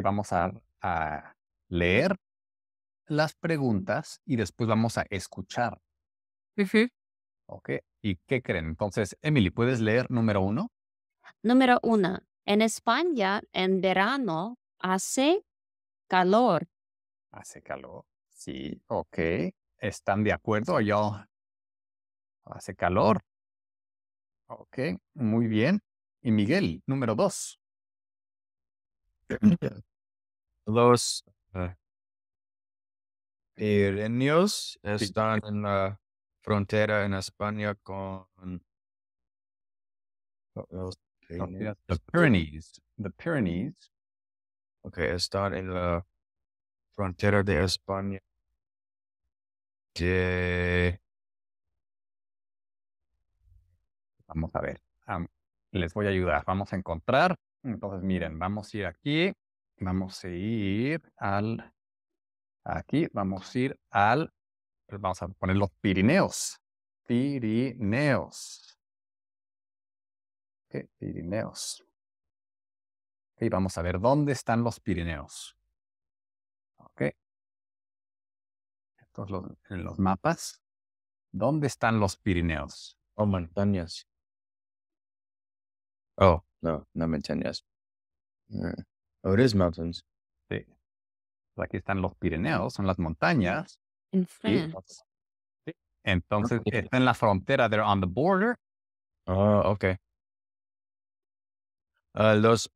vamos a, leer las preguntas y después vamos a escuchar. Ok, ¿y qué creen? Entonces, Emily, ¿puedes leer número uno? Número uno, en España en verano hace calor. Hace calor, sí, ok. ¿Están de acuerdo yo? Hace calor. Ok, muy bien. Y Miguel, número dos. Los Pirineos ah, están en la frontera en España con los Pyrenees. The Pyrenees. están en la frontera de España Vamos a ver. les voy a ayudar. Vamos a encontrar entonces, miren, vamos a ir aquí, vamos a ir al, aquí, vamos a ir al, pues, vamos a poner los Pirineos. Pirineos. Okay, Pirineos. Y vamos a ver dónde están los Pirineos. Ok. en los mapas, ¿dónde están los Pirineos? O oh, montañas. Oh, No, no me entiendes. Oh, it is mountains. Sí. Aquí están los Pirineos, son las montañas. En Francia. Sí. Entonces okay. está en la frontera, they're on the border. Oh, okay. Uh, los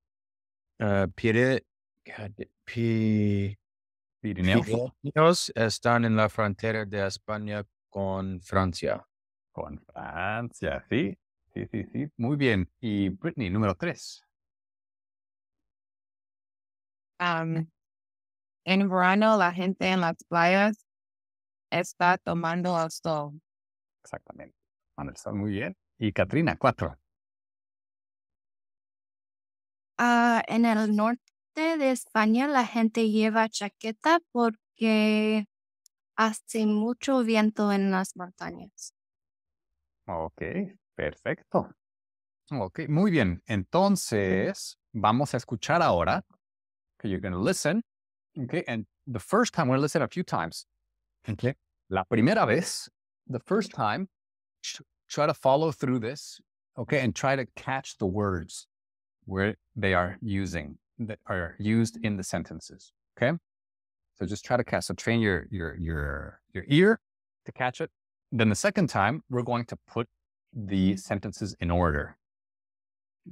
uh, Pire, God, P... Pirineos. Pirineos están en la frontera de España con Francia. Con Francia, sí. Sí, sí, sí. Muy bien. Y Britney, número tres. en verano, la gente en las playas está tomando el sol. Exactamente. Tomando el sol, muy bien. Y Katrina, cuatro. Ah, en el norte de España, la gente lleva chaqueta porque hace mucho viento en las montañas. Ok, Perfecto. Ok, muy bien. Entonces, vamos a escuchar ahora. Okay, you're going to listen. Okay, and the first time, we're going to listen a few times. Okay. La primera vez, the first time, try to follow through this, okay, and try to catch the words where they are using, that are used in the sentences, okay? So just try to catch, so train your, your, your, your ear to catch it. Then the second time, we're going to put the sentences in order.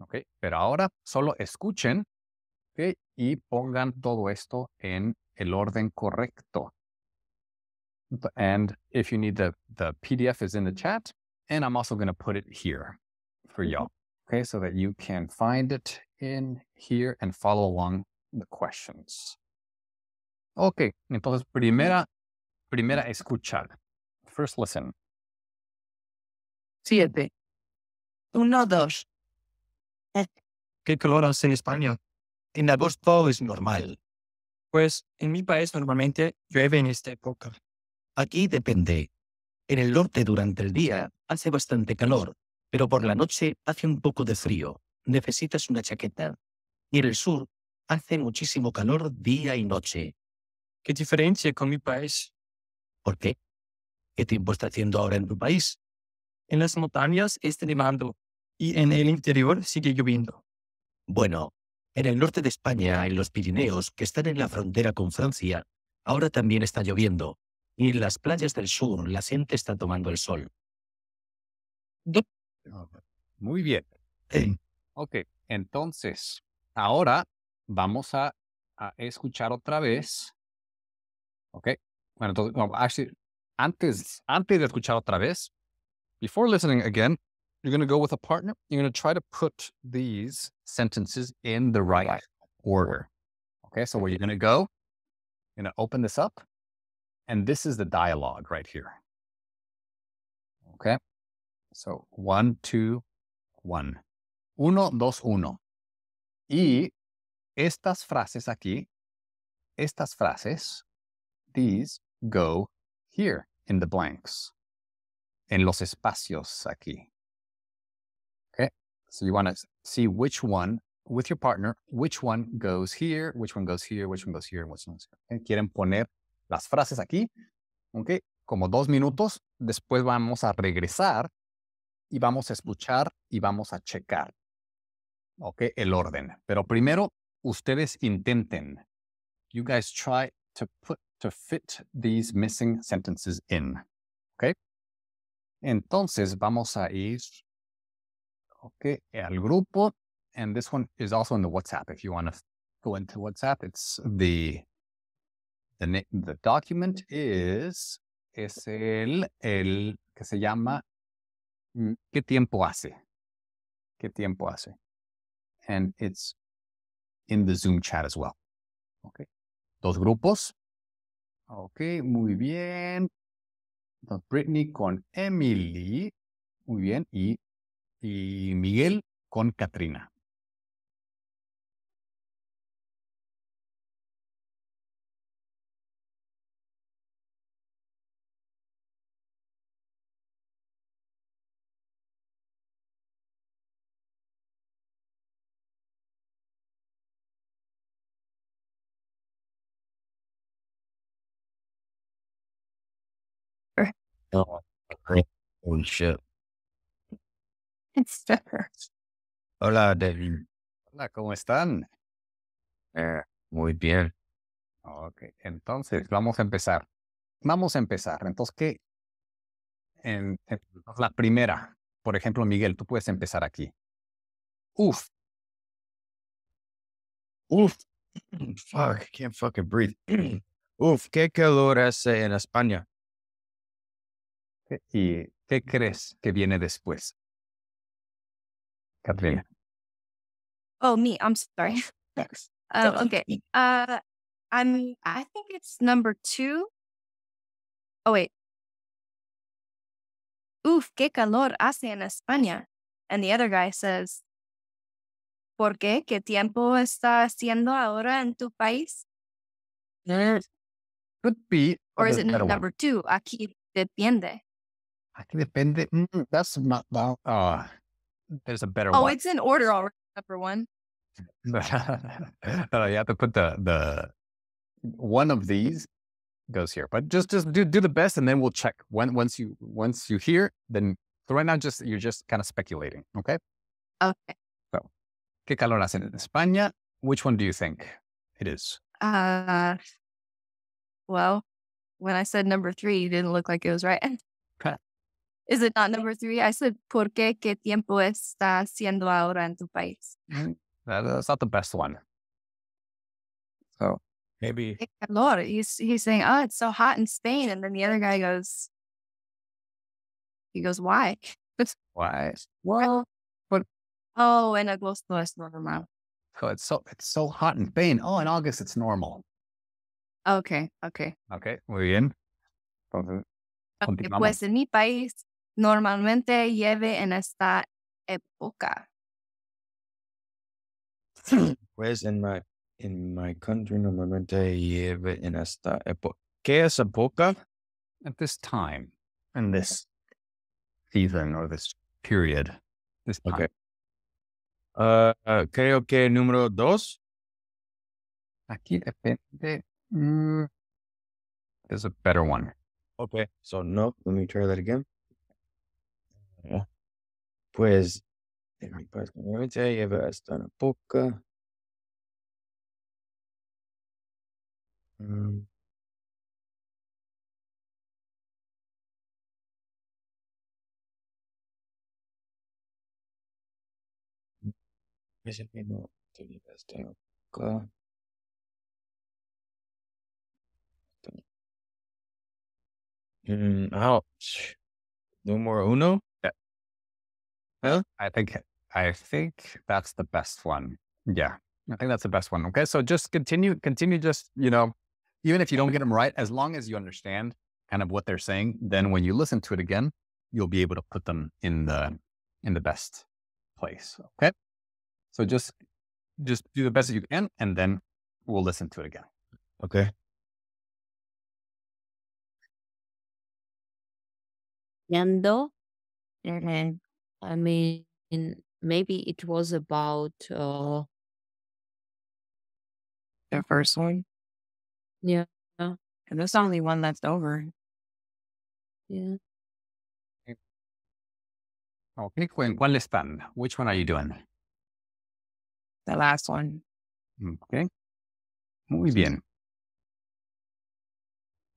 Okay, pero ahora solo escuchen okay, y pongan todo esto en el orden correcto. And if you need the, the PDF is in the chat, and I'm also going to put it here for y'all. Okay, so that you can find it in here and follow along the questions. Ok, entonces primera, primera escuchar. First listen. Siete. Uno, dos. ¿Qué color hace en España? En agosto es normal. Pues en mi país normalmente llueve en esta época. Aquí depende. En el norte durante el día hace bastante calor, pero por la noche hace un poco de frío. Necesitas una chaqueta. Y en el sur hace muchísimo calor día y noche. ¿Qué diferencia con mi país? ¿Por qué? ¿Qué tiempo está haciendo ahora en tu país? en las montañas está nevando y en el interior sigue lloviendo. Bueno, en el norte de España, en los Pirineos, que están en la frontera con Francia, ahora también está lloviendo y en las playas del sur la gente está tomando el sol. Ah, Muy bien. Ok, entonces, ahora vamos a, escuchar otra vez. Ok, bueno, antes, antes de escuchar otra vez, Before listening again, you're going to go with a partner. You're going to try to put these sentences in the right order. Okay, so where you're going to go, you're going to open this up. And this is the dialogue right here. Okay, so one, two, one. Uno, dos, uno. Y estas frases aquí, estas frases, these go here in the blanks. en los espacios aquí. Okay, so you want to see which one with your partner, which one goes here, which one goes here, which one goes here, which one goes here. Okay. Quieren poner las frases aquí, ok, como dos minutos. Después vamos a regresar y vamos a escuchar y vamos a checar, ok, el orden. Pero primero, ustedes intenten. You guys try to put to fit these missing sentences in, okay? Entonces vamos a ir okay, al grupo. And this one is also in the WhatsApp. If you want to go into WhatsApp, it's the, the, the document is, es el, el que se llama mm, ¿Qué tiempo hace? ¿Qué tiempo hace? And it's in the Zoom chat as well. Okay. Dos grupos. Okay, muy bien. Britney con Emily. Muy bien. Y, y Miguel con Katrina. Hola, David. Hola, ¿cómo están? Eh, muy bien. Ok, entonces vamos a empezar. Vamos a empezar. Entonces, ¿qué? En, la primera, por ejemplo, Miguel, tú puedes empezar aquí. Uf. Uf. Fuck, can't fucking breathe. Uf, qué calor hace en España. ¿Y qué crees que viene después? Katrina. Oh, me. I'm sorry. Thanks. Um, uh, okay. I'm. I think it's number two. Oh wait. Uf, qué calor hace en España. And the other guy says, ¿Por qué? ¿Qué tiempo está haciendo ahora en tu país? Eh, could be. Or is it number two? Aquí depende. I think depende. Mm, mm, that's not. that. uh, there's a better. Oh, one. it's in order already. Number one. no, uh, you have to put the the one of these goes here, but just just do do the best, and then we'll check. When once you once you hear, then so right now just you're just kind of speculating. Okay. Okay. So, ¿qué calor hace en España? Which one do you think it is? Uh, well, when I said number three, it didn't look like it was right. Is it not number three? I said, ¿Por qué? ¿Qué tiempo está haciendo ahora en tu país? Mm, uh, that's not the best one. So maybe. Lord, He's, he's saying, oh, it's so hot in Spain. And then the other guy goes, he goes, why? why? Well, but. Oh, in agosto es normal. So it's so, it's so hot in Spain. Oh, in August, it's normal. Okay, okay. Okay, muy bien. Entonces, continuamos. Pues en mi país normalmente lleve en esta época? Pues en mi, en mi country normalmente lleve en esta época. ¿Qué es época? At this time, in this season or this period. This time. Okay. Uh, uh, creo que número dos. Aquí depende. Mm, there's a better one. Okay. So no, let me try that again. ¿verdad? Pues, pues lleva hasta la boca. Mm. Es el mismo que lleva hasta la boca. Mm, ouch. Número uno. Huh? I think I think that's the best one. Yeah. I think that's the best one. Okay. So just continue, continue just, you know, even if you don't get them right, as long as you understand kind of what they're saying, then when you listen to it again, you'll be able to put them in the in the best place. Okay. So just just do the best that you can and then we'll listen to it again. Okay. Yendo. Mm-hmm. I mean, maybe it was about uh, the first one. Yeah. And there's only one left over. Yeah. Okay, Quinn, oh, one less than. Which one are you doing? The last one. Okay. Muy bien.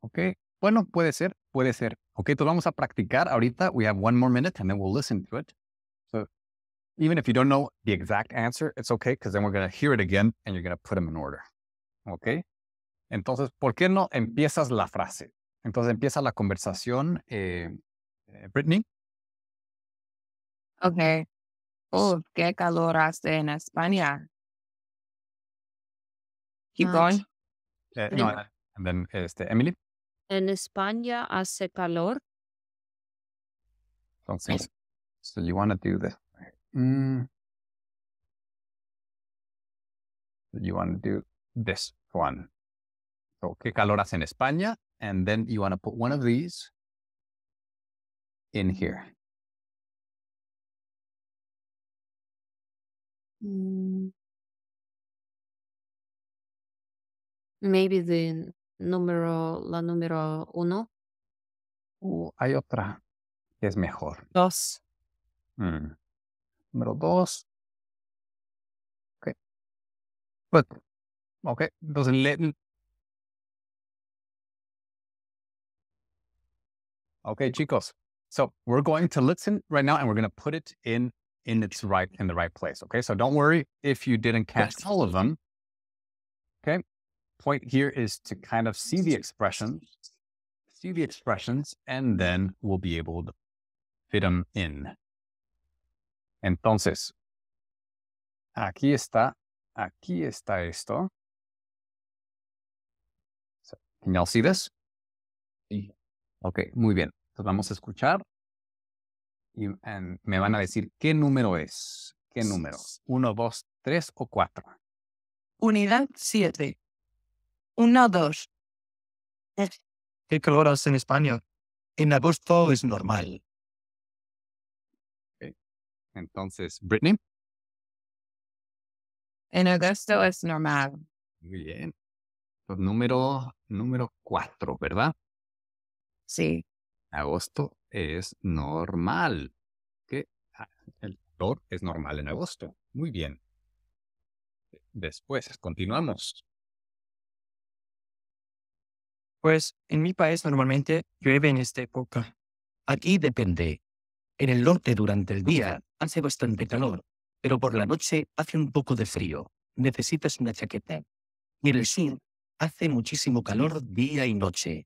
Okay. Bueno, puede ser, puede ser. Okay, entonces vamos a practicar ahorita. We have one more minute and then we'll listen to it. So even if you don't know the exact answer, it's okay, because then we're going to hear it again and you're going to put them in order. Okay. Entonces, ¿por qué no empiezas la frase? Entonces empieza la conversación, eh, eh Brittany. Okay. Oh, qué calor hace en España. Keep going. Uh, no, eh, and then este, Emily. En España hace calor. Entonces, So you want to do this. Mm. you want to do this one. So, ¿qué calor hace en España? And then you want to put one of these in here. Mm. Maybe the número, la número uno. Uh, hay otra que es mejor. Dos. Mm. Número dos. Ok. But, ok. Entonces, le, Okay, chicos. So we're going to listen right now and we're going to put it in in its right in the right place. Okay. So don't worry if you didn't catch yes. all of them. Okay. Point here is to kind of see the expressions, see the expressions, and then we'll be able to fit them in. Entonces, aquí está, aquí está esto. So, can Sí. Ok, muy bien. Entonces vamos a escuchar y em, me van a decir qué número es. ¿Qué número? ¿Uno, dos, tres o cuatro? Unidad siete. Uno, dos. ¿Qué color hace en español? En agosto es normal. Entonces, ¿Britney? En agosto es normal. Muy bien. Pues, número cuatro, ¿verdad? Sí. Agosto es normal. que ah, El dolor es normal en agosto. Muy bien. Después, continuamos. Pues en mi país normalmente llueve en esta época. Aquí depende. En el norte durante el día hace bastante calor, pero por la noche hace un poco de frío. Necesitas una chaqueta. Y en el sur hace muchísimo calor día y noche.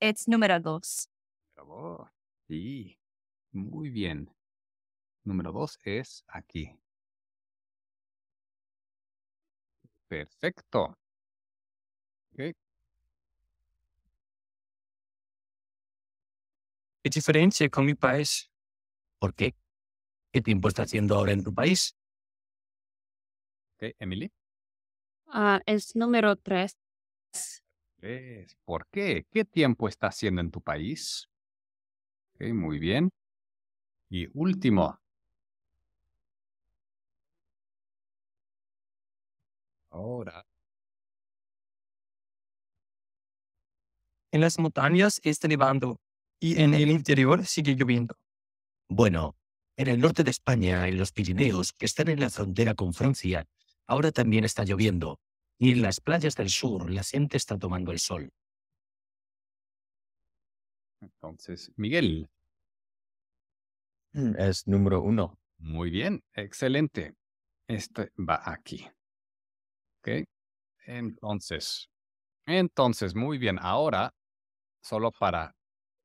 es um, número dos. Sí. Muy bien. Número dos es aquí. Perfecto. ¿Qué diferencia con mi país. ¿Por qué? ¿Qué tiempo está haciendo ahora en tu país? Okay, Emily. Ah, es número tres. ¿Por qué? ¿Qué tiempo está haciendo en tu país? Okay, muy bien. Y último. Ahora. En las montañas está nevando y en el interior sigue lloviendo. Bueno, en el norte de España, en los Pirineos, que están en la frontera con Francia, ahora también está lloviendo, y en las playas del sur la gente está tomando el sol. Entonces, Miguel. Mm. Es número uno. Muy bien, excelente. Este va aquí. ¿Ok? Entonces, entonces, muy bien. Ahora, solo para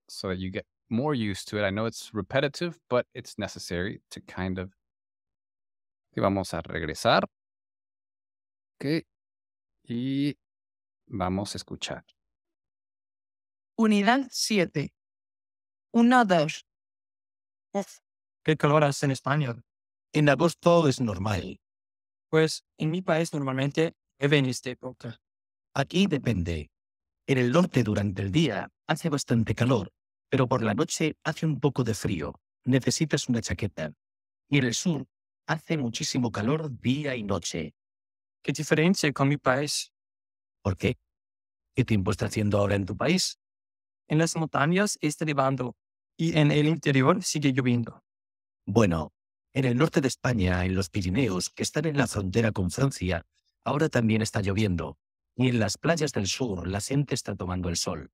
so that you get more used to it. I know it's repetitive, but it's necessary to kind of. Y vamos a regresar. Ok. Y vamos a escuchar. Unidad 7. 1, 2. ¿Qué coloras en español? En agosto es normal. Pues en mi país normalmente llueve en esta época. Aquí depende. En el norte durante el día hace bastante calor pero por la noche hace un poco de frío, necesitas una chaqueta. Y en el sur hace muchísimo calor día y noche. ¿Qué diferencia con mi país? ¿Por qué? ¿Qué tiempo está haciendo ahora en tu país? En las montañas está nevando y en el interior sigue lloviendo. Bueno, en el norte de España, en los Pirineos, que están en la frontera con Francia, ahora también está lloviendo. Y en las playas del sur la gente está tomando el sol.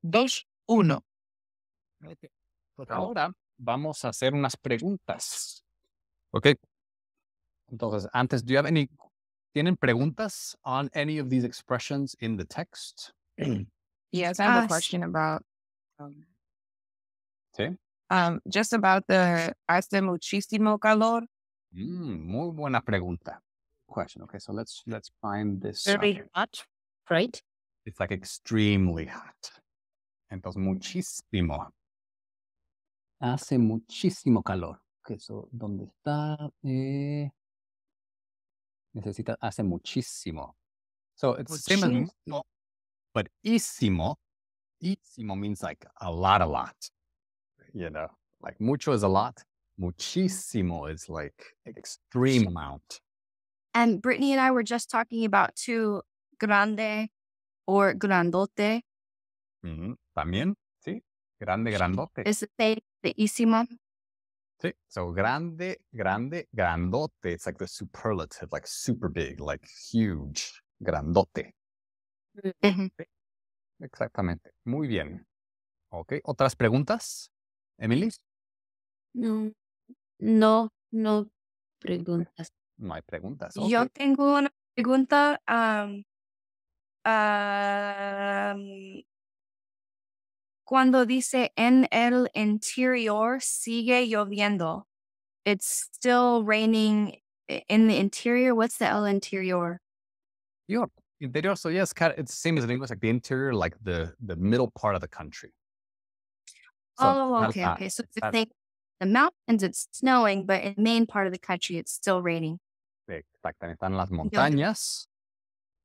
Dos, uno. ahora vamos a hacer unas preguntas. Ok. Entonces, antes, do you have any, ¿tienen preguntas on any of these expressions in the text? yes, I have a ah, question about. Um, ¿Sí? Um, just about the hace muchísimo calor. Mm, muy buena pregunta. Question. Okay, so let's let's find this. Very hot, right? It's like extremely hot. Entonces, muchísimo. Hace muchísimo calor. Que eso, ¿dónde está? Eh, necesita, hace muchísimo. So it's Muchis same as but ísimo, ísimo means like a lot, a lot. You know, like mucho is a lot. Muchísimo is like extreme amount. And Brittany and I were just talking about too grande or grandote También, sí. Grande, grandote. Es deísima. Sí. So grande, grande, grandote. It's like the superlative, like super big, like huge, grandote. Exactamente. Muy bien. Ok. ¿Otras preguntas, Emily? No, no, no preguntas. No hay preguntas. Yo tengo una pregunta. cuando dice en el interior sigue lloviendo. It's still raining in the interior. What's the el interior? Yeah, interior. So yes, kind of, it's the same as in English, like the interior, like the the middle part of the country. So oh, okay, not, okay. So if the mountains, it's snowing, but in the main part of the country, it's still raining. Exactamente. Están las montañas.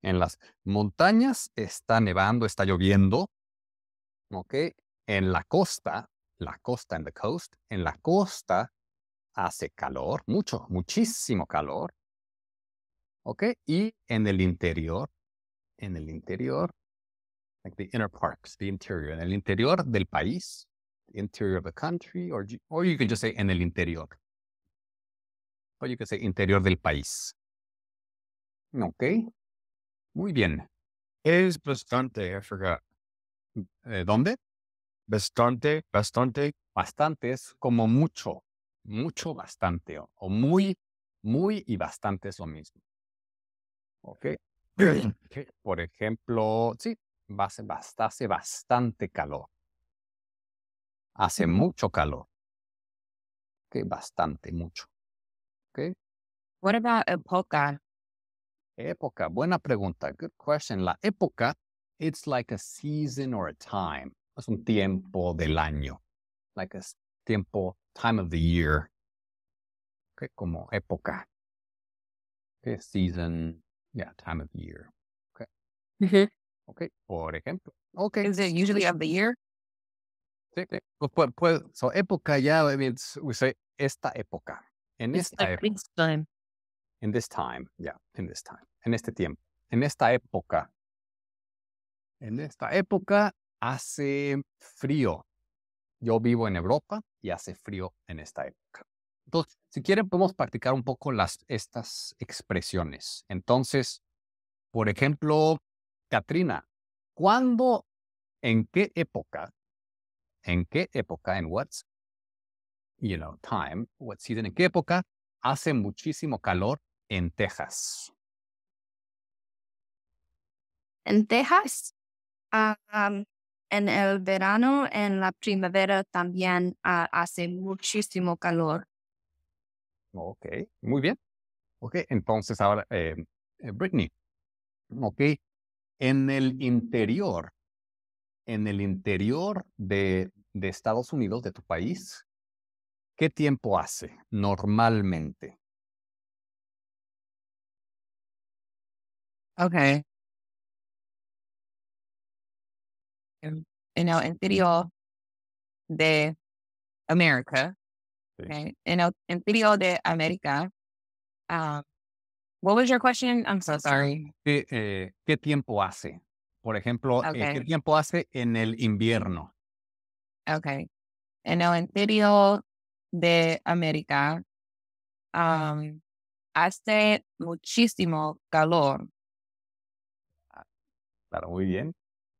En las montañas está nevando, está lloviendo. ¿ok? En la costa, la costa, en the coast, en la costa hace calor, mucho, muchísimo calor, ¿ok? Y en el interior, en el interior, like the inner parks, the interior, en el interior del país, interior of the country, or, or you can just say en el interior. Or you can say interior del país. Ok. Muy bien. es bastante, I forgot. Eh, ¿Dónde? Bastante, bastante. Bastante es como mucho, mucho, bastante. O, muy, muy y bastante es lo mismo. ¿Ok? Por ejemplo, sí, hace, bastante calor. Hace mucho calor. que bastante, mucho. ¿Ok? What about época? Época, buena pregunta. Good question. La época It's like a season or a time. Es un tiempo del año. Like a tiempo, time of the year. Okay, como época. Okay, season, yeah, time of year. Okay. Mm-hmm. Okay, por ejemplo. Okay. Is it usually of the year? Sí, pues, pues, so época, yeah, I mean, we say esta época. En it's esta like época. This time. In this time, yeah, in this time. En este tiempo. En esta época. En esta época hace frío. Yo vivo en Europa y hace frío en esta época. Entonces, si quieren, podemos practicar un poco las, estas expresiones. Entonces, por ejemplo, Katrina, ¿cuándo, en qué época, en qué época, en what's, you know, time, what season, en qué época hace muchísimo calor en Texas? En Texas, Ah, en el verano, en la primavera también ah, hace muchísimo calor. Ok, muy bien. Ok, entonces ahora, eh, eh, Brittany, ok, en el interior, en el interior de, de Estados Unidos, de tu país, ¿qué tiempo hace normalmente? Ok, en el interior de América, En el interior de América. what your question? I'm so sorry. ¿Qué, eh, tiempo hace? Por ejemplo, eh, ¿qué tiempo hace en el invierno? Ok. En el interior de América hace muchísimo calor. Ah, claro, muy bien.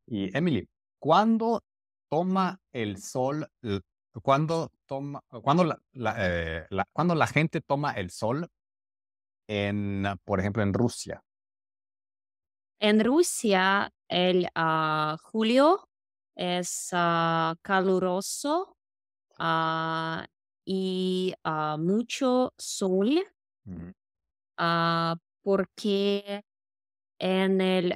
Y Emily, cuando toma el sol, cuando, toma, cuando, la, eh, cuando la gente toma el sol, en, ah, por ejemplo, en Rusia? En Rusia, el ah, julio es ah, caluroso y mucho sol, porque en el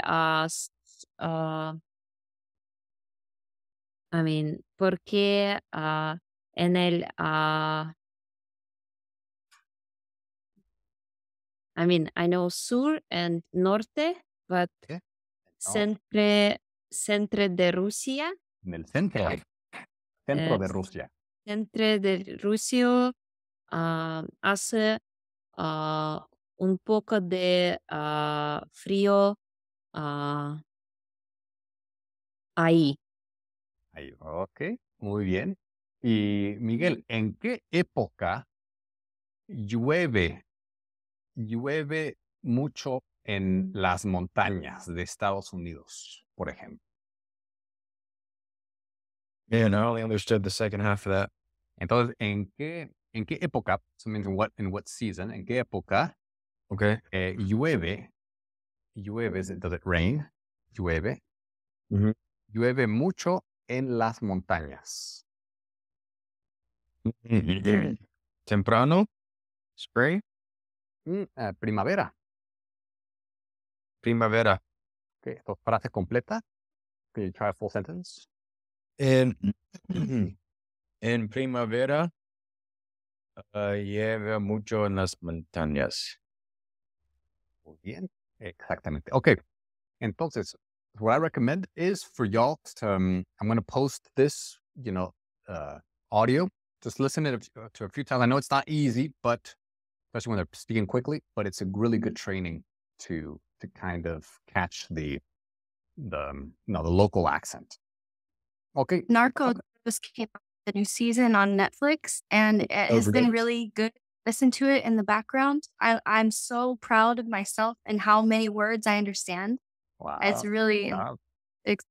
I mean, Porque ah, en el, uh I mean, I know sur and norte, but ¿Qué? centre, de Rusia, en el centro, eh, centro eh, de Rusia. centre de Rusia ah, hace un poco de frío ahí ok, muy bien. Y Miguel, ¿en qué época llueve? Llueve mucho en las montañas de Estados Unidos, por ejemplo. Yeah, I only understood the second half of that. Entonces, ¿en qué, en qué época, so what, in what season, en qué época okay. Eh, llueve, llueve, it rain, llueve, llueve mucho en las montañas. Mm, Temprano, spray. Mm, eh, primavera. Primavera. Okay, dos frases Can you try a full sentence? En, primavera ah, lleva mucho en las montañas. Muy bien, exactamente. Ok, entonces what I recommend is for y'all to, um, I'm going to post this, you know, uh, audio. Just listen to, it uh, to a few times. I know it's not easy, but especially when they're speaking quickly, but it's a really good mm-hmm. training to, to kind of catch the, the, um, you know, the local accent. Okay. Narco just came out the new season on Netflix and it has oh, been really good. Listen to it in the background. I, I'm so proud of myself and how many words I understand. Wow. It's really. Ex-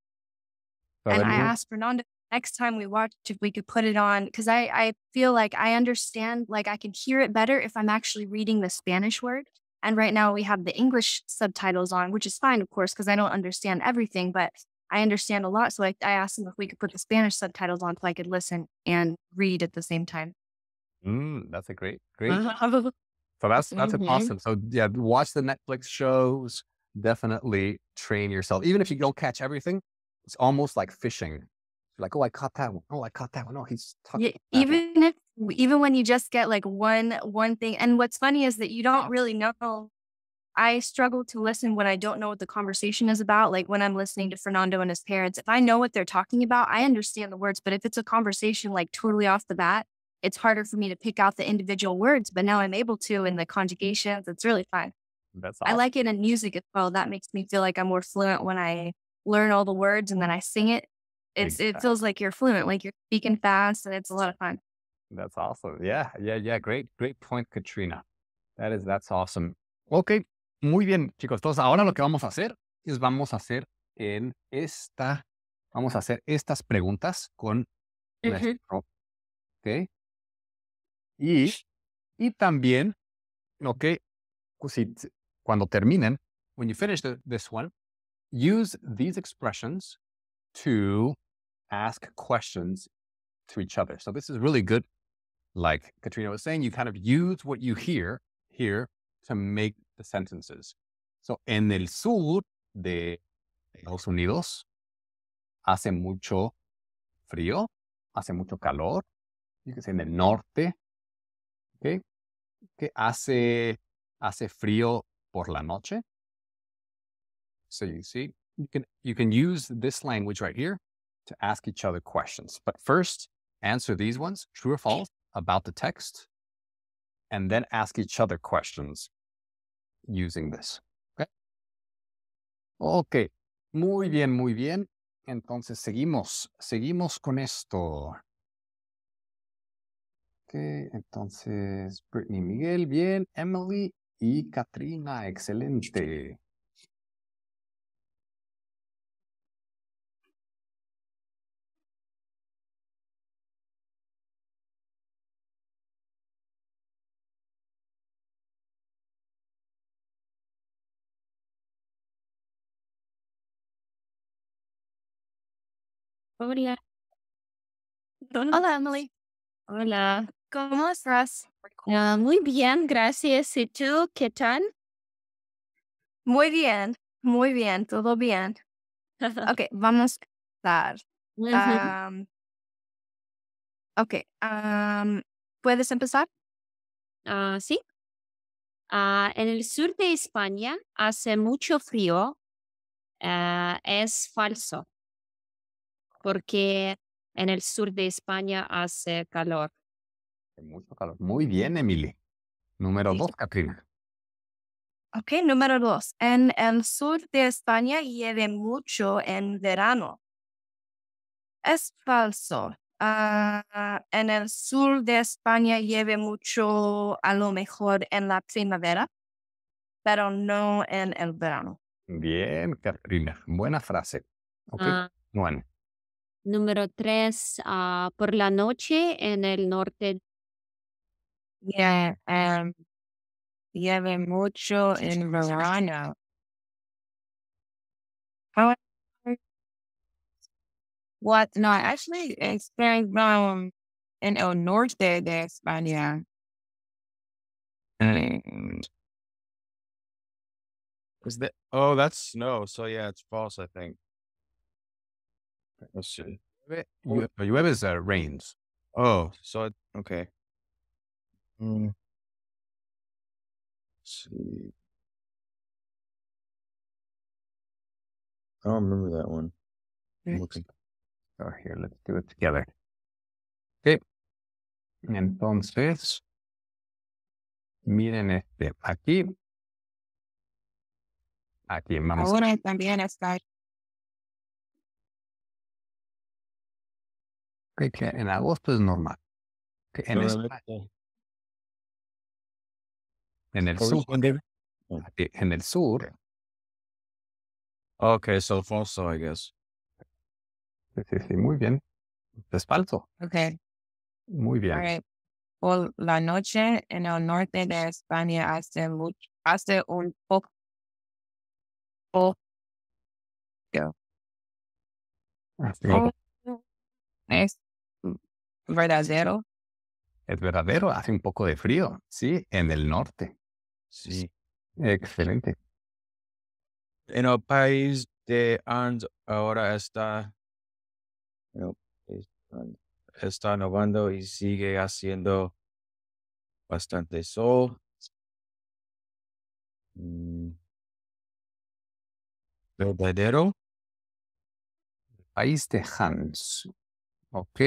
so oh, and I asked Fernando next time we watch if we could put it on because I, I feel like I understand, like I can hear it better if I'm actually reading the Spanish word. And right now we have the English subtitles on, which is fine, of course, because I don't understand everything, but I understand a lot. So I, I asked him if we could put the Spanish subtitles on so I could listen and read at the same time. Mm, that's a great, great. so that's that's mm-hmm. awesome. So yeah, watch the Netflix shows, definitely train yourself. Even if you don't catch everything, it's almost like fishing. You're like, oh, I caught that one. Oh, I caught that one. Oh, he's yeah, even one. if even when you just get like one one thing. And what's funny is that you don't really know. I struggle to listen when I don't know what the conversation is about. Like when I'm listening to Fernando and his parents, if I know what they're talking about, I understand the words. But if it's a conversation like totally off the bat, it's harder for me to pick out the individual words. But now I'm able to in the conjugations. It's really fun. That's awesome. I like it in music as well. That makes me feel like I'm more fluent when I learn all the words and then I sing it. It's exactly. it feels like you're fluent, like you're speaking fast, and it's a lot of fun. That's awesome. Yeah, yeah, yeah. Great, great point, Katrina. That is, that's awesome. Ok, muy bien, chicos. Entonces, ahora lo que vamos a hacer es vamos a hacer en esta, vamos a hacer estas preguntas con uh -huh. nuestro, ok. Y, y también, ok, si, cuando terminen, when you finish the, this one, use these expressions to ask questions to each other. So this is really good. Like Katrina was saying, you kind of use what you hear here to make the sentences. So en el sur de Estados Unidos hace mucho frío, hace mucho calor. You can say en el norte, okay? Que hace, hace frío por la noche. So you see, you can, you can use this language right here to ask each other questions. But first, answer these ones, true or false, about the text, and then ask each other questions using this. Okay. Okay. Muy bien, muy bien. Entonces seguimos, seguimos con esto. Ok, entonces Brittany Miguel, bien. Emily, Y Katrina, excelente. Hola. Hola, Emily. Hola. ¿Cómo estás? Ah, muy bien, gracias. ¿Y tú qué tal? Muy bien, muy bien, todo bien. ok, vamos a empezar. ok, ¿puedes empezar? Ah, sí. Ah, en el sur de España hace mucho frío. es falso, porque en el sur de España hace calor. Mucho calor. Muy bien, Emily. Número dos, Katrina. Ok, número dos. En el sur de España llueve mucho en verano. Es falso. Ah, en el sur de España llueve mucho, a lo mejor en la primavera, pero no en el verano. Bien, Katrina. Buena frase. Ah. Número tres, ah, por la noche en el norte Yeah, um, lleve mucho in verano. what? No, I actually experienced um in El Norte de España. And Is that? Oh, that's snow. So yeah, it's false. I think. Let's see. Llueve is uh, rains. Oh, so it, okay. Mm, let's see. I don't remember that one. I'm looking. Oh, here, let's do it together. Okay. Entonces, miren este, aquí. Aquí vamos. Ahora también está. Okay, que en agosto es normal. Okay, en, esta, En el sur. Ah, mm. En el sur. Ok, so falso, I guess. Sí, sí, muy bien. Es falso. Muy bien. Por la noche en el norte de España hace, mucho, hace un poco. Oh, es verdadero. Es verdadero, hace un poco de frío, sí, en el norte. Sí, excelente. En el país de Hans, ahora está, está nevando y sigue haciendo bastante sol. Mm. Verdadero. País de Hans. Ok.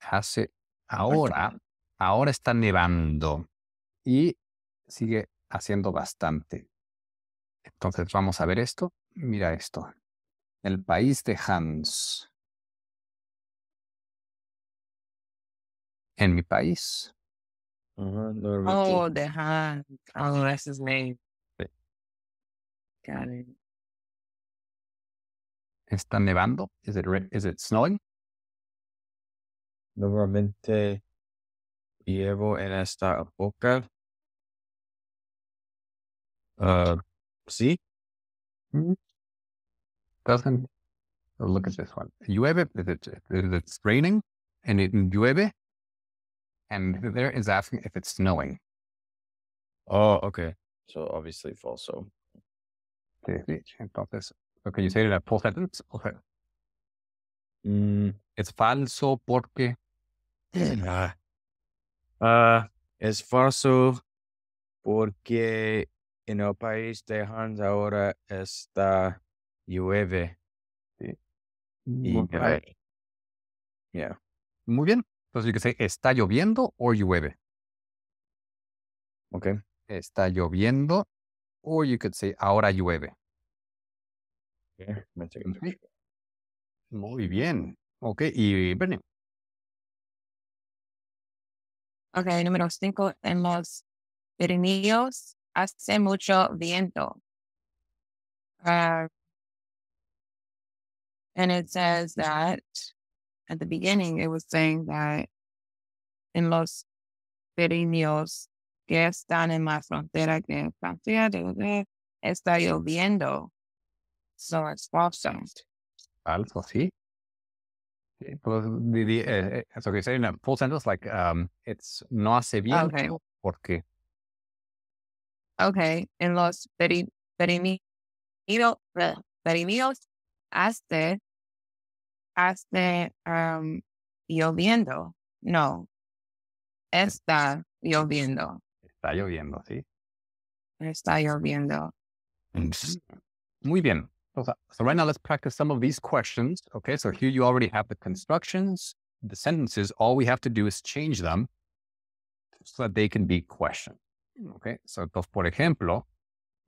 Hace ahora, ahora está nevando. Y sigue haciendo bastante. Entonces vamos a ver esto. Mira esto. El país de Hans. En mi país. oh, de Hans. Oh, that's his name. Got ¿Está nevando? Is it, is it snowing? Normalmente llevo en esta época Uh, see? Mm-hmm. Doesn't look at this one. it. it's raining and it Juebe. And there is asking if it's snowing. Oh, okay. So obviously false. So. So can you say full sentence? Okay. Mm. It's falso porque. Ah. Uh, es falso porque en el país de Hans ahora está llueve. Eh, Muy bien. Entonces, yo que sé, ¿está lloviendo o llueve? Ok. Está lloviendo, o, you could say, ahora llueve. Muy bien. Ok, y Bernie. Ok, número cinco, en los Pirineos hace mucho viento. Uh, and it says that at the beginning, it was saying that en los perinios que están en la frontera que Francia de está lloviendo. So it's false. Also, see? It the, the uh, so you say in a full sentence like um, it's no hace viento okay. porque Ok, en los perim perimidos, perimidos hace, hace um, lloviendo. No, está lloviendo. Está lloviendo, sí. Está lloviendo. Muy bien. So right now, let's practice some of these questions. Okay, so here you already have the constructions, the sentences. All we have to do is change them so that they can be questions. Ok, so, por ejemplo,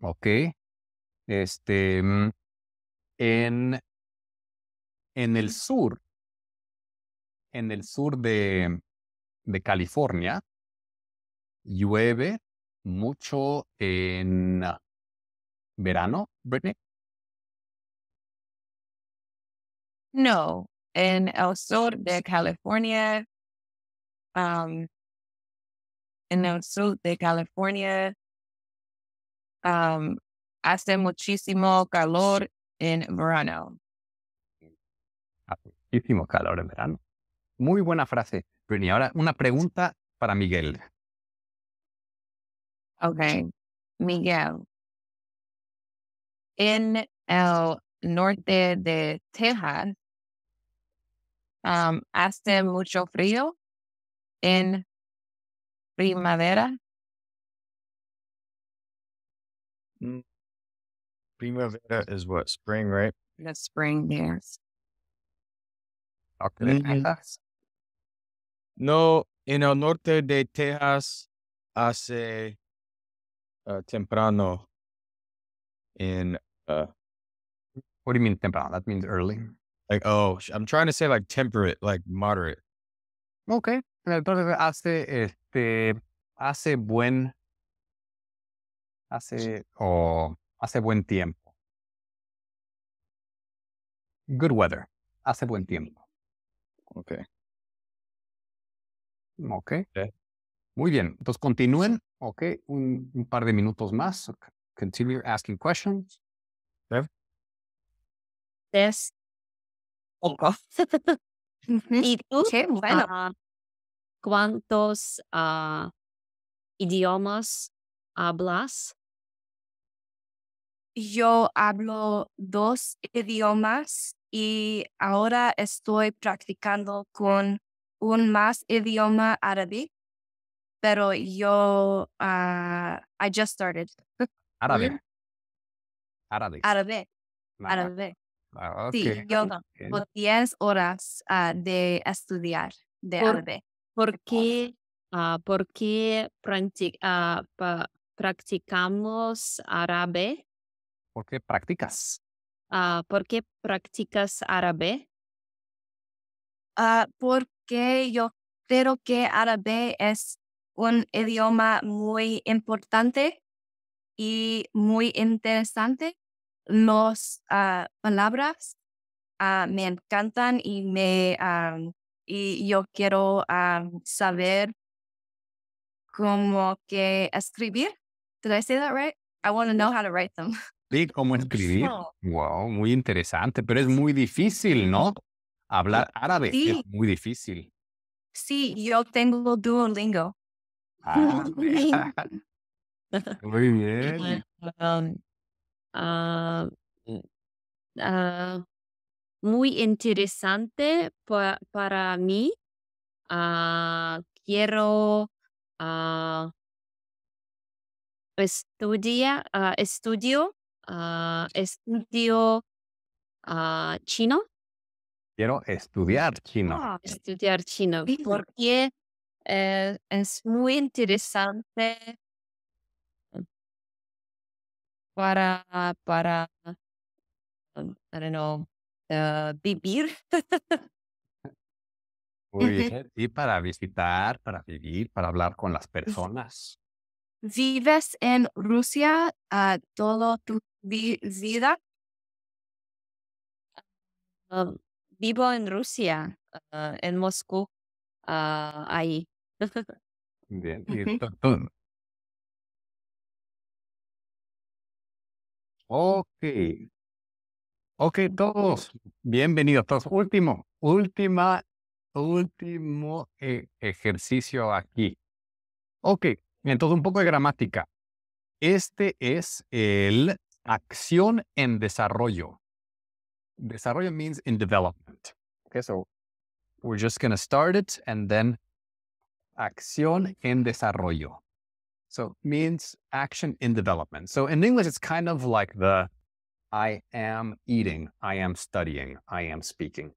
ok, este, mm, en, en el sur, en el sur de, de California, llueve mucho en verano, Britney. No, en el sur de California um, en el sur de California um, hace muchísimo calor en verano. muchísimo calor en verano. Muy buena frase. Pero ahora una pregunta para Miguel. Ok, Miguel. En el norte de Texas um, hace mucho frío en Primavera. Mm, primavera is what? Spring, right? The spring, yes. Okay. No, in el norte de Texas hace uh, temprano in uh, what do you mean temprano? That means early. Like oh, I'm trying to say like temperate, like moderate. Okay. Entonces hace, este, hace buen, hace, o hace buen tiempo. Good weather. Hace buen mm. tiempo. Ok. Ok. Muy bien. Entonces continúen. Ok. Un, par de minutos más. Continue asking questions. Dev. Yes. ¿Y tú? bueno. Ah. ¿Cuántos ah, idiomas hablas? Yo hablo dos idiomas y ahora estoy practicando con un más idioma árabe, pero yo, ah, I just started. Árabe. Árabe. Árabe. Ah, árabe. Sí, yo tengo horas de estudiar de árabe. Ah, ¿Por qué, ah, practicamos árabe? ¿Por qué practicas? Ah, ¿Por qué practicas árabe? porque yo creo que árabe es un idioma muy importante y muy interesante. Las palabras me encantan y me, y yo quiero saber cómo que escribir. Did I say that right? I want to know how to write them. Sí, cómo escribir. wow, muy interesante, pero es muy difícil, ¿no? Hablar árabe es muy difícil. Sí, yo tengo Duolingo. Ah, muy bien. Um, ah, mm, ah, muy interesante para mí. Ah, quiero estudiar ah, estudia, ah, estudio, estudio chino. Quiero estudiar chino. estudiar chino, porque eh, es muy interesante para, para, Ah, vivir. ¿Y eh, para visitar, para vivir, para hablar con las personas. ¿Vives en Rusia a toda tu vida? Ah, vivo en Rusia, ah, en Moscú, ahí. bien, Ok, Ok, todos, bienvenidos todos. Último, última, último eh, ejercicio aquí. Ok, entonces un poco de gramática. Este es el acción en desarrollo. Desarrollo means in development. Okay, so we're just going to start it and then acción en desarrollo. So means action in development. So in English, it's kind of like the I am eating, I am studying, I am speaking.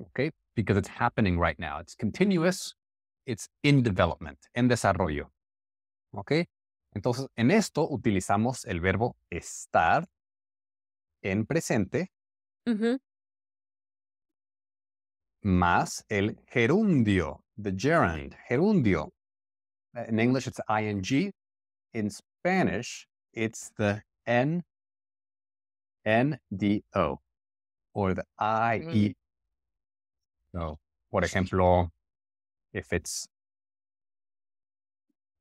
Okay? Because it's happening right now. It's continuous, it's in development, en desarrollo. Okay? Entonces, en esto utilizamos el verbo estar en presente mm-hmm. más el gerundio, the gerund, gerundio. In English, it's ing. In Spanish, it's the N NDO or the mm. IE. No, por ejemplo, if it's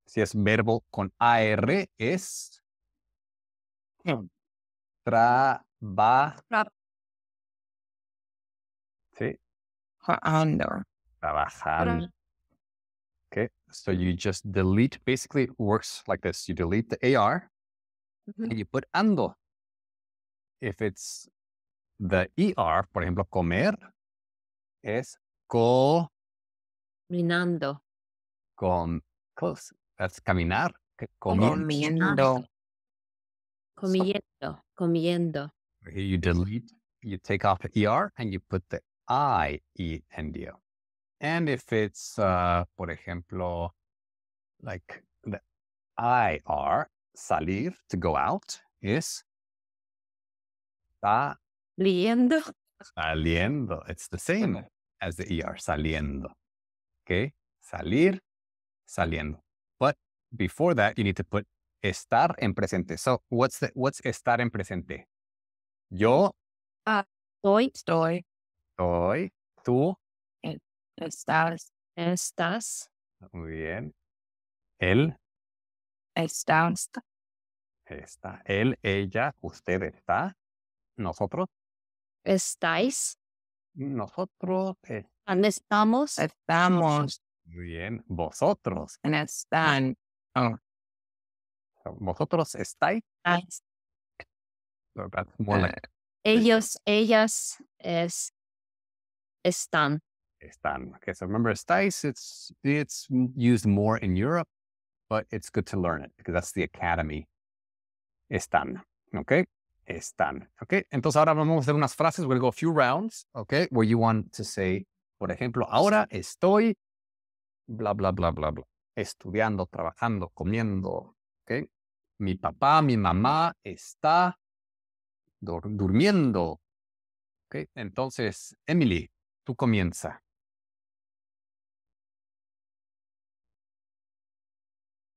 si es verbo con AR es hmm. trabajar. Sí. Trabajando. Trabajando. Okay, so you just delete, basically works like this. You delete the AR mm-hmm. and you put ando if it's the ER, por ejemplo, comer es co-minando. Com, close. That's caminar. Comiendo. Comiendo. Comiendo. You delete, you take off the ER and you put the I E N D O. And if it's, uh, por ejemplo, like the IR, salir, to go out, is Está saliendo. Saliendo. It's the same as the ER, saliendo. Okay? Salir, saliendo. But before that, you need to put estar en presente. So what's what's estar en presente? Yo. Ah, estoy. Estoy. Estoy. Tú. Estás. Estás. Muy bien. Él. Está. Está. Él, ella, usted está. Nosotros. Estáis. Nosotros. eh, estamos? Estamos. bien. Vosotros. And ah. están. Oh, Vosotros estáis. Estáis. So that's more like Ellos, ellas, es, están. están. Okay, so remember estáis. It's it's used more in Europe, but it's good to learn it because that's the academy. Están. Okay. están. ¿Ok? Entonces ahora vamos a hacer unas frases. We'll go a few rounds. ¿Ok? Where you want to say, por ejemplo, ahora estoy bla, bla, bla, bla, bla. Estudiando, trabajando, comiendo. ¿Ok? Mi papá, mi mamá está durmiendo. ¿Ok? Entonces, Emily, tú comienza.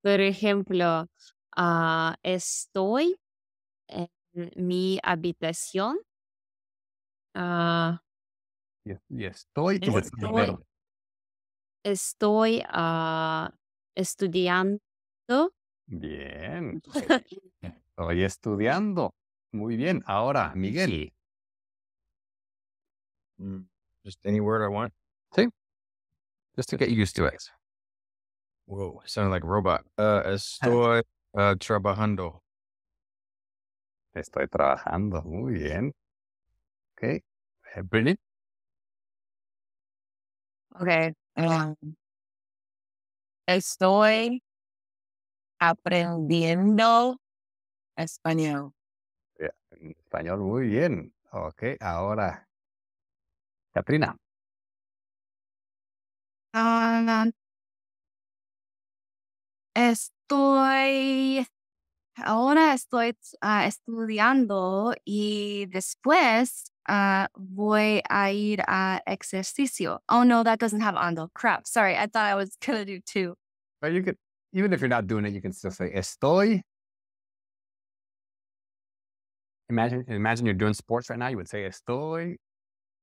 Por ejemplo, ah, estoy eh, mi habitación. Uh, estoy, ah, estudiando. Bien. Pues, estoy estudiando. Muy bien. Ahora, Miguel. Mm, just any word I want. Sí. Just to get used to it. Whoa, sounded like robot. Uh, estoy uh, trabajando. Estoy trabajando. Muy bien. Ok. Eh, Brilliant. Ok. Em, estoy aprendiendo español. Español, muy bien. Ok, ahora, Katrina. Ah, estoy Ahora estoy uh, estudiando y después uh, voy a ir a ejercicio. Oh no, that doesn't have ando. Crap. Sorry, I thought I was gonna do two. But you could, even if you're not doing it, you can still say estoy. Imagine, imagine you're doing sports right now. You would say estoy.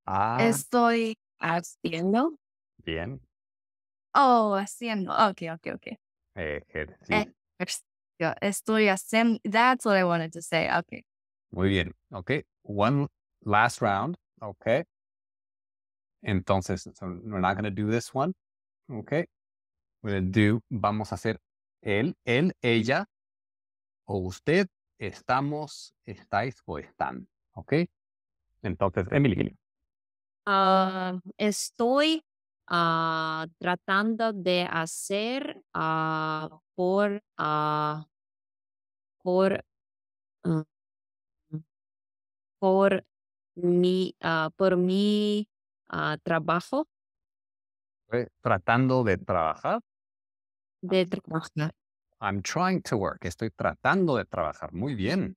Ah. Estoy haciendo. Bien. Oh, haciendo. Okay, okay, okay. Eh, ejercicio. good. Estoy haciendo, that's what I wanted to say. Okay. Muy bien. Okay. One last round. Okay. Entonces, so we're not going to do this one. Okay. We're going to do, vamos a hacer él, él, ella o usted, estamos, estáis o están. Okay. Entonces, Emily. Ah, estoy ah, tratando de hacer ah, por por, ah, por mi, ah, por mi ah, trabajo. Tratando de trabajar. De trabajar. I'm trying to work. Estoy tratando de trabajar. Muy bien.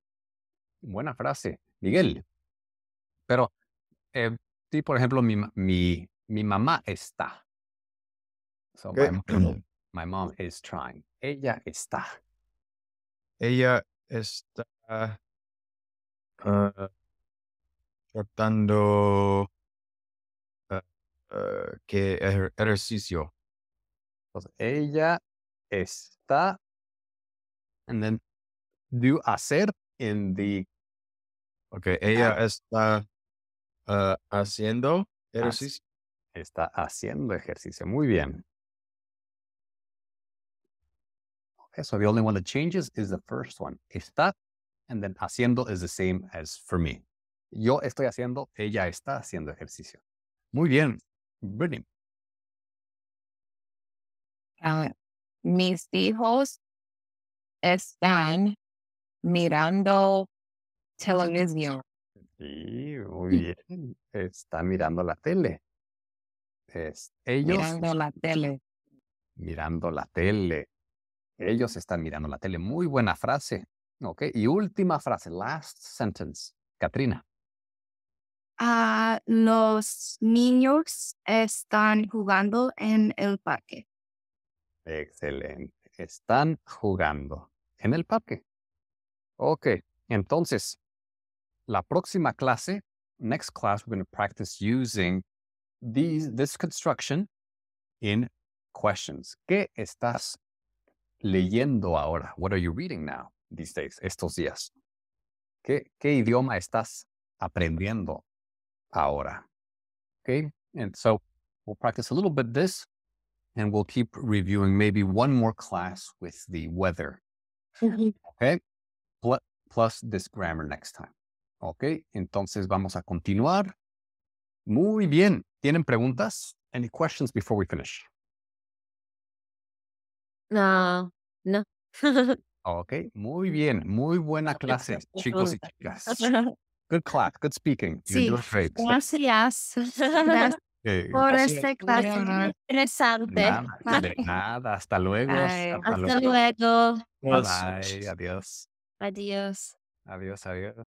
Buena frase, Miguel. Pero, eh, por ejemplo, mi, mi, mi mamá está. So my, my mom is trying. Ella está ella está ah, tratando ah, ah, que ejercicio. ella está and then do hacer in the okay ella está haciendo ejercicio. Está haciendo ejercicio. Muy bien. so the only one that changes is the first one. Está, and then haciendo is the same as for me. Yo estoy haciendo, ella está haciendo ejercicio. Muy bien, Brittany. Ah, mis hijos están mirando televisión. Sí, muy bien. Está mirando la tele. Es ellos. Mirando la tele. Mirando la tele. Ellos están mirando la tele. Muy buena frase. Ok. Y última frase, last sentence. Katrina. Ah, los niños están jugando en el parque. Excelente. Están jugando en el parque. Ok. Entonces, la próxima clase, next class, we're going to practice using this construction in questions. ¿Qué estás leyendo ahora? What are you reading now these days, estos días? ¿Qué, qué idioma estás aprendiendo ahora? Okay, and so we'll practice a little bit this and we'll keep reviewing maybe one more class with the weather. Mm-hmm. okay, Pl plus this grammar next time. Okay, entonces vamos a continuar. Muy bien. ¿Tienen preguntas? Any questions before we finish? No. No. Ok, muy mm. bien, muy buena clase, chicos y chicas. Good class, good speaking. gracias. Gracias eh, por esta clase interesante. nada, nada, hasta luego. Hasta luego. bye, adiós, Adiós. adiós, adiós.